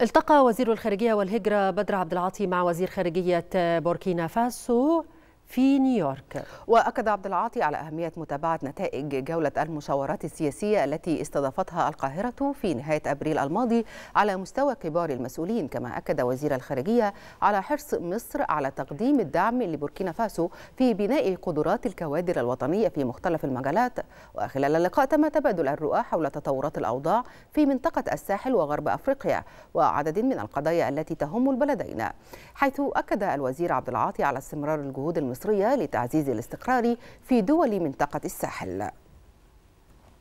التقى وزير الخارجية والهجرة بدر عبد العاطي مع وزير خارجية بوركينا فاسو في نيويورك وأكد عبد العاطي على أهمية متابعة نتائج جولة المشاورات السياسية التي استضافتها القاهرة في نهاية أبريل الماضي على مستوى كبار المسؤولين كما أكد وزير الخارجية على حرص مصر على تقديم الدعم لبوركينا فاسو في بناء قدرات الكوادر الوطنية في مختلف المجالات وخلال اللقاء تم تبادل الرؤى حول تطورات الأوضاع في منطقة الساحل وغرب أفريقيا وعدد من القضايا التي تهم البلدين حيث أكد الوزير عبد العاطي على استمرار الجهود المصرية لتعزيز الاستقرار في دول منطقة الساحل